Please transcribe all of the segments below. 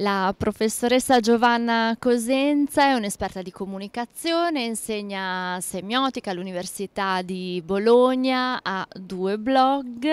La professoressa Giovanna Cosenza è un'esperta di comunicazione, insegna semiotica all'Università di Bologna, ha due blog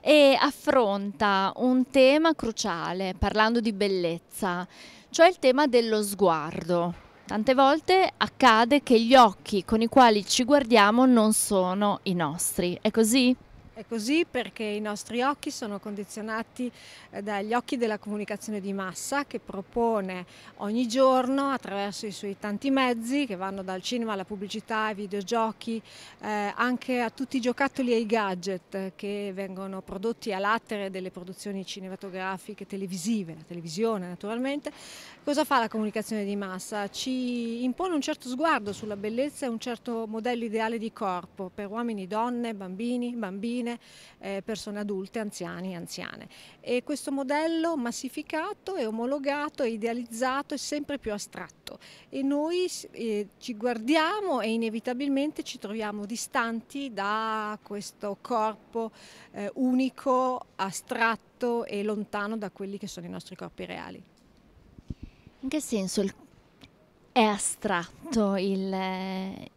e affronta un tema cruciale parlando di bellezza, cioè il tema dello sguardo. Tante volte accade che gli occhi con i quali ci guardiamo non sono i nostri, è così? È così perché i nostri occhi sono condizionati eh, dagli occhi della comunicazione di massa che propone ogni giorno attraverso i suoi tanti mezzi che vanno dal cinema alla pubblicità ai videogiochi, eh, anche a tutti i giocattoli e i gadget che vengono prodotti a latere delle produzioni cinematografiche, televisive, la televisione naturalmente. Cosa fa la comunicazione di massa? Ci impone un certo sguardo sulla bellezza e un certo modello ideale di corpo per uomini, donne, bambini, bambine persone, eh, persone adulte, anziani e anziane. E questo modello massificato è omologato, è idealizzato, è sempre più astratto e noi eh, ci guardiamo e inevitabilmente ci troviamo distanti da questo corpo eh, unico, astratto e lontano da quelli che sono i nostri corpi reali. In che senso è astratto il, eh,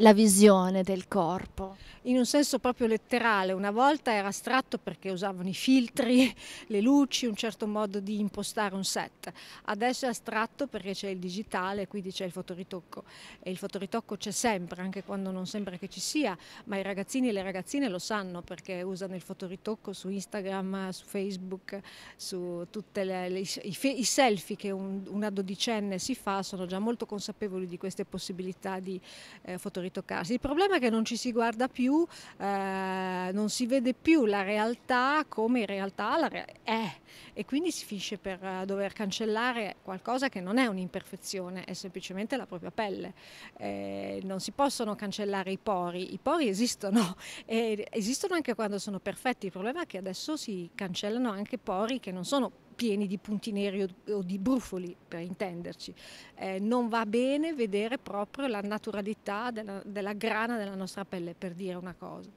la visione del corpo? In un senso proprio letterale, una volta era astratto perché usavano i filtri, le luci, un certo modo di impostare un set, adesso è astratto perché c'è il digitale, quindi c'è il fotoritocco e il fotoritocco c'è sempre, anche quando non sembra che ci sia, ma i ragazzini e le ragazzine lo sanno perché usano il fotoritocco su Instagram, su Facebook, su tutti i, selfie che un, una dodicenne si fa, sono già molto consapevoli di queste possibilità di eh, fotoritocco ritoccarsi. Il problema è che non ci si guarda più, eh, non si vede più la realtà come in realtà re è e quindi si finisce per eh, dover cancellare qualcosa che non è un'imperfezione, è semplicemente la propria pelle. Eh, non si possono cancellare i pori, i pori esistono e esistono anche quando sono perfetti, il problema è che adesso si cancellano anche pori che non sono perfetti pieni di punti neri o di brufoli, per intenderci. Eh, non va bene vedere proprio la naturalità della, della grana della nostra pelle, per dire una cosa.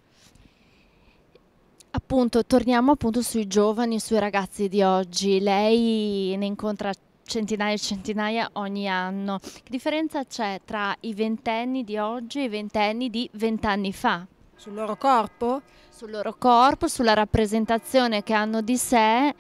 Appunto, torniamo appunto sui giovani, sui ragazzi di oggi. Lei ne incontra centinaia e centinaia ogni anno. Che differenza c'è tra i ventenni di oggi e i ventenni di vent'anni fa? Sul loro corpo? Sul loro corpo, sulla rappresentazione che hanno di sé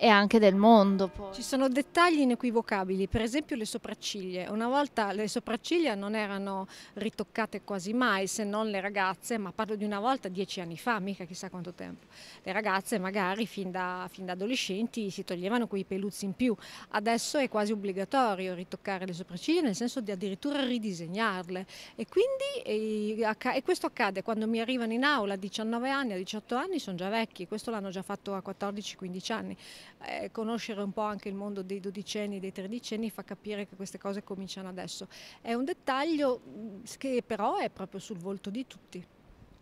e anche del mondo. Poi. Ci sono dettagli inequivocabili, per esempio le sopracciglia. Una volta le sopracciglia non erano ritoccate quasi mai, se non le ragazze, ma parlo di una volta dieci anni fa, mica chissà quanto tempo. Le ragazze magari fin da, fin da adolescenti si toglievano quei peluzzi in più. Adesso è quasi obbligatorio ritoccare le sopracciglia, nel senso di addirittura ridisegnarle. E quindi e, e questo accade quando mi arrivano in aula a 19 anni, a 18 anni sono già vecchi, questo l'hanno già fatto a 14-15 anni eh, conoscere un po' anche il mondo dei dodicenni, dei tredicenni fa capire che queste cose cominciano adesso. È un dettaglio mm, che però è proprio sul volto di tutti.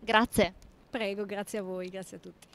Grazie. Prego, grazie a voi, grazie a tutti.